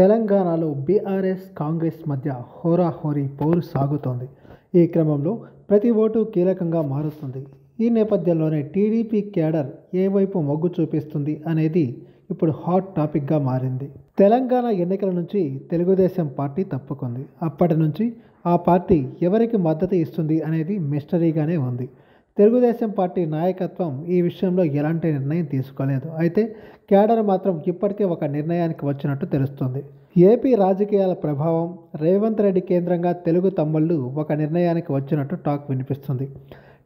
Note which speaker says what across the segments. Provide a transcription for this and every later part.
Speaker 1: తెలంగాణలో బీఆర్ఎస్ కాంగ్రెస్ మధ్య హోరాహోరీ పోరు సాగుతోంది ఈ క్రమంలో ప్రతి ఓటు కీలకంగా మారుతుంది ఈ నేపథ్యంలోనే టీడీపీ క్యాడర్ ఏ వైపు మొగ్గు చూపిస్తుంది అనేది ఇప్పుడు హాట్ టాపిక్గా మారింది తెలంగాణ ఎన్నికల నుంచి తెలుగుదేశం పార్టీ తప్పుకుంది అప్పటి నుంచి ఆ పార్టీ ఎవరికి మద్దతు ఇస్తుంది అనేది మిస్టరీగానే ఉంది తెలుగుదేశం పార్టీ నాయకత్వం ఈ విషయంలో ఎలాంటి నిర్ణయం తీసుకోలేదు అయితే కేడర్ మాత్రం ఇప్పటికే ఒక నిర్ణయానికి వచ్చినట్టు తెలుస్తుంది ఏపీ రాజకీయాల ప్రభావం రేవంత్ రెడ్డి కేంద్రంగా తెలుగు తమ్ముళ్ళు ఒక నిర్ణయానికి వచ్చినట్టు టాక్ వినిపిస్తుంది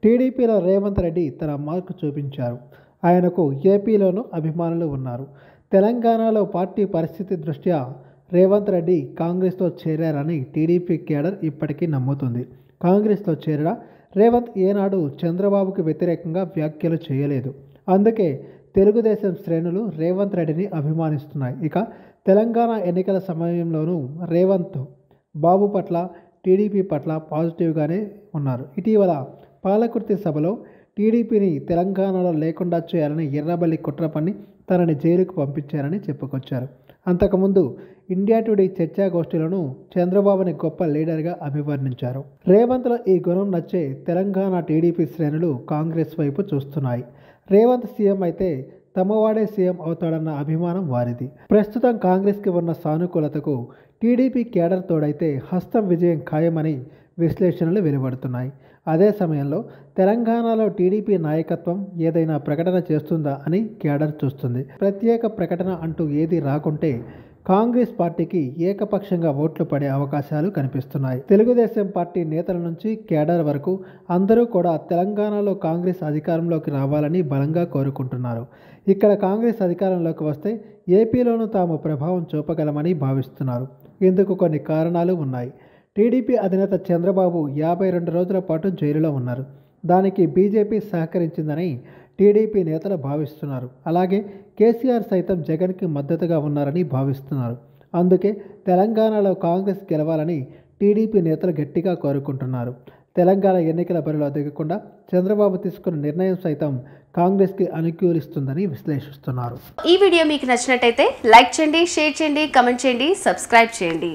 Speaker 1: టీడీపీలో రేవంత్ రెడ్డి తన మార్కు చూపించారు ఆయనకు ఏపీలోనూ అభిమానులు ఉన్నారు తెలంగాణలో పార్టీ పరిస్థితి దృష్ట్యా రేవంత్ రెడ్డి కాంగ్రెస్తో చేరారని టీడీపీ కేడర్ ఇప్పటికీ నమ్ముతుంది కాంగ్రెస్లో చేరడా రేవంత్ ఏనాడు చంద్రబాబుకు వ్యతిరేకంగా వ్యాఖ్యలు చేయలేదు అందుకే తెలుగుదేశం శ్రేణులు రేవంత్ రెడ్డిని అభిమానిస్తున్నాయి ఇక తెలంగాణ ఎన్నికల సమయంలోనూ రేవంత్ బాబు పట్ల టీడీపీ పట్ల పాజిటివ్గానే ఉన్నారు ఇటీవల పాలకుర్తి సభలో టీడీపీని తెలంగాణలో లేకుండా చేయాలని ఎర్రబల్లి కుట్ర పని తనని జైలుకు పంపించారని చెప్పుకొచ్చారు అంతకుముందు ఇండియా టుడే చర్చాగోష్ఠిలను చంద్రబాబుని గొప్ప లీడర్గా అభివర్ణించారు రేవంత్లో ఈ గుణం నచ్చే తెలంగాణ టీడీపీ శ్రేణులు కాంగ్రెస్ వైపు చూస్తున్నాయి రేవంత్ సీఎం అయితే తమవాడే సీఎం అవుతాడన్న అభిమానం వారిది ప్రస్తుతం కాంగ్రెస్కి ఉన్న సానుకూలతకు టీడీపీ కేడర్ తోడైతే హస్తం విజయం ఖాయమని విశ్లేషణలు వెలువడుతున్నాయి అదే సమయంలో తెలంగాణలో టీడీపీ నాయకత్వం ఏదైనా ప్రకటన చేస్తుందా అని కేడర్ చూస్తుంది ప్రత్యేక ప్రకటన అంటూ ఏది రాకుంటే కాంగ్రెస్ పార్టీకి ఏకపక్షంగా ఓట్లు పడే అవకాశాలు కనిపిస్తున్నాయి తెలుగుదేశం పార్టీ నేతల నుంచి కేడర్ వరకు అందరూ కూడా తెలంగాణలో కాంగ్రెస్ అధికారంలోకి రావాలని బలంగా కోరుకుంటున్నారు ఇక్కడ కాంగ్రెస్ అధికారంలోకి వస్తే ఏపీలోనూ తాము ప్రభావం చూపగలమని భావిస్తున్నారు ఇందుకు కొన్ని కారణాలు ఉన్నాయి టీడీపీ అధినేత చంద్రబాబు యాభై రెండు రోజుల పాటు జైలులో ఉన్నారు దానికి బీజేపీ సహకరించిందని టీడీపీ నేతలు భావిస్తున్నారు అలాగే కేసీఆర్ సైతం జగన్కి మద్దతుగా ఉన్నారని భావిస్తున్నారు అందుకే తెలంగాణలో కాంగ్రెస్ గెలవాలని టీడీపీ నేతలు గట్టిగా కోరుకుంటున్నారు తెలంగాణ ఎన్నికల బరిలో దిగకుండా చంద్రబాబు తీసుకున్న నిర్ణయం సైతం కాంగ్రెస్కి అనుకూలిస్తుందని విశ్లేషిస్తున్నారు ఈ వీడియో మీకు నచ్చినట్టయితే లైక్ చేయండి షేర్ చేయండి కమెంట్ చేయండి సబ్స్క్రైబ్ చేయండి